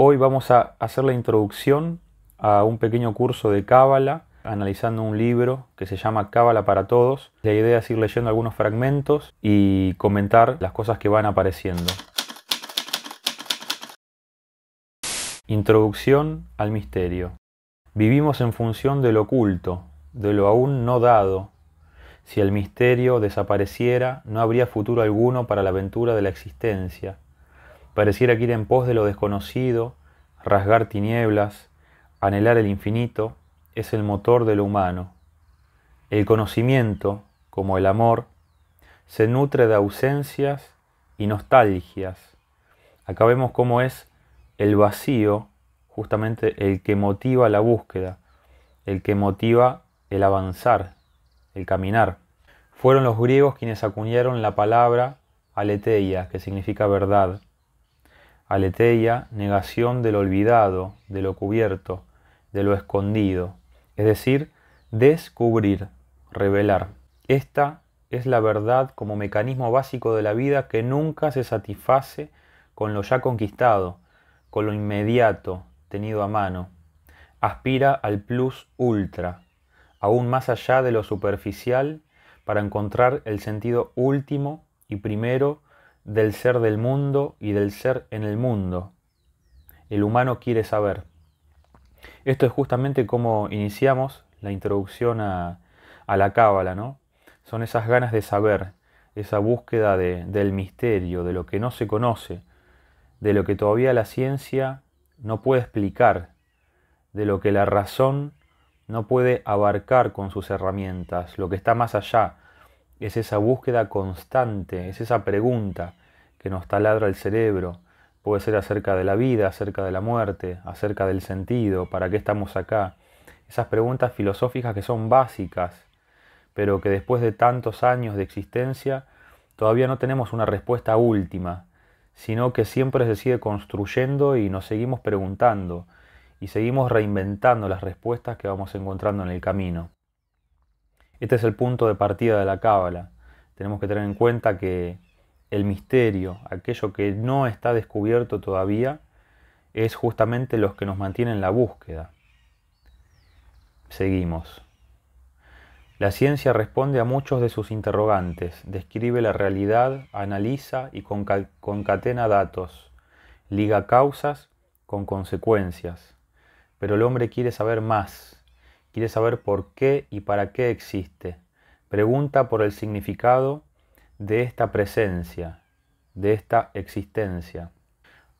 Hoy vamos a hacer la introducción a un pequeño curso de Cábala, analizando un libro que se llama Cábala para Todos. La idea es ir leyendo algunos fragmentos y comentar las cosas que van apareciendo. Introducción al misterio. Vivimos en función de lo oculto, de lo aún no dado. Si el misterio desapareciera, no habría futuro alguno para la aventura de la existencia Parecer que en pos de lo desconocido, rasgar tinieblas, anhelar el infinito, es el motor de lo humano. El conocimiento, como el amor, se nutre de ausencias y nostalgias. Acá vemos cómo es el vacío justamente el que motiva la búsqueda, el que motiva el avanzar, el caminar. Fueron los griegos quienes acuñaron la palabra aleteia, que significa verdad, aletheia, negación de lo olvidado, de lo cubierto, de lo escondido, es decir, descubrir, revelar. Esta es la verdad como mecanismo básico de la vida que nunca se satisface con lo ya conquistado, con lo inmediato tenido a mano. Aspira al plus ultra, aún más allá de lo superficial, para encontrar el sentido último y primero del ser del mundo y del ser en el mundo. El humano quiere saber. Esto es justamente como iniciamos la introducción a, la cábala, ¿no? Son esas ganas de saber, esa búsqueda de, del misterio, de lo que no se conoce, de lo que todavía la ciencia no puede explicar, de lo que la razón no puede abarcar con sus herramientas, lo que está más allá, es esa búsqueda constante, es esa pregunta que nos taladra el cerebro. Puede ser acerca de la vida, acerca de la muerte, acerca del sentido, para qué estamos acá. Esas preguntas filosóficas que son básicas, pero que después de tantos años de existencia todavía no tenemos una respuesta última, sino que siempre se sigue construyendo y nos seguimos preguntando y seguimos reinventando las respuestas que vamos encontrando en el camino. Este es el punto de partida de la cábala. Tenemos que tener en cuenta que el misterio, aquello que no está descubierto todavía, es justamente los que nos mantienen en la búsqueda. Seguimos. La ciencia responde a muchos de sus interrogantes, describe la realidad, analiza y concatena datos, liga causas con consecuencias. Pero el hombre quiere saber más, Quiere saber por qué y para qué existe. Pregunta por el significado de esta presencia, de esta existencia.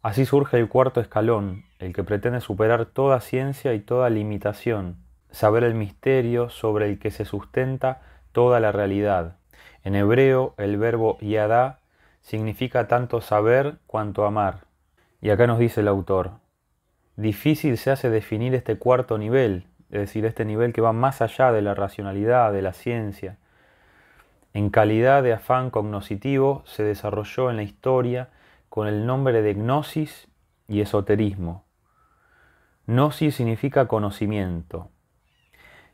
Así surge el cuarto escalón, el que pretende superar toda ciencia y toda limitación, saber el misterio sobre el que se sustenta toda la realidad. En hebreo, el verbo yadá significa tanto saber cuanto amar. Y acá nos dice el autor, difícil se hace definir este cuarto nivel, es decir, este nivel que va más allá de la racionalidad, de la ciencia, en calidad de afán cognoscitivo se desarrolló en la historia con el nombre de gnosis y esoterismo. Gnosis significa conocimiento.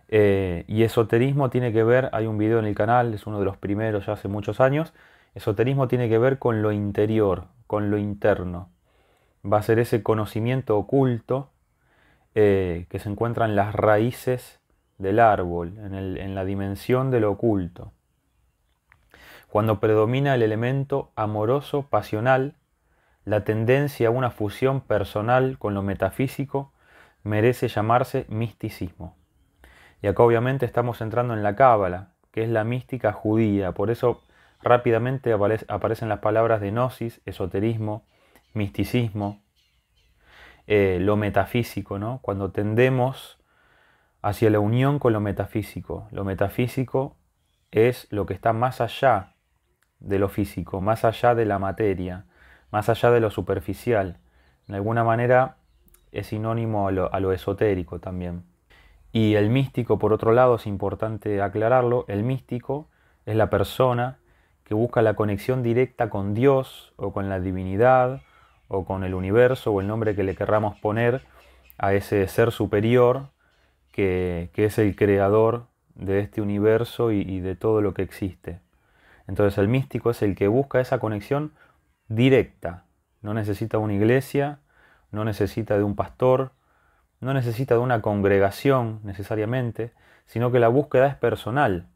Eh, y esoterismo tiene que ver, hay un video en el canal, es uno de los primeros ya hace muchos años, esoterismo tiene que ver con lo interior, con lo interno. Va a ser ese conocimiento oculto eh, que se encuentran en las raíces del árbol, en, en la dimensión de lo oculto. Cuando predomina el elemento amoroso, pasional, la tendencia a una fusión personal con lo metafísico merece llamarse misticismo. Y acá obviamente estamos entrando en la cábala, que es la mística judía, por eso rápidamente aparecen las palabras de gnosis, esoterismo, misticismo, eh, lo metafísico, ¿no? cuando tendemos hacia la unión con lo metafísico. Lo metafísico es lo que está más allá de lo físico, más allá de la materia, más allá de lo superficial. De alguna manera es sinónimo a lo esotérico también. Y el místico, por otro lado, es importante aclararlo, el místico es la persona que busca la conexión directa con Dios o con la divinidad o con el universo o el nombre que le querramos poner a ese ser superior que, es el creador de este universo y, y de todo lo que existe. Entonces el místico es el que busca esa conexión directa. No necesita una iglesia, no necesita de un pastor, no necesita de una congregación necesariamente, sino que la búsqueda es personal,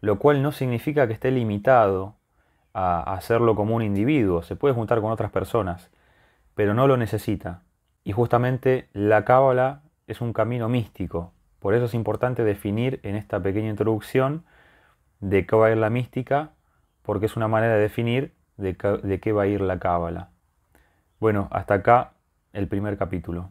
lo cual no significa que esté limitado a hacerlo como un individuo, se puede juntar con otras personas, pero no lo necesita. Y justamente la cábala es un camino místico. Por eso es importante definir en esta pequeña introducción de qué va a ir la mística, porque es una manera de definir de qué va a ir la cábala. Bueno, hasta acá el primer capítulo.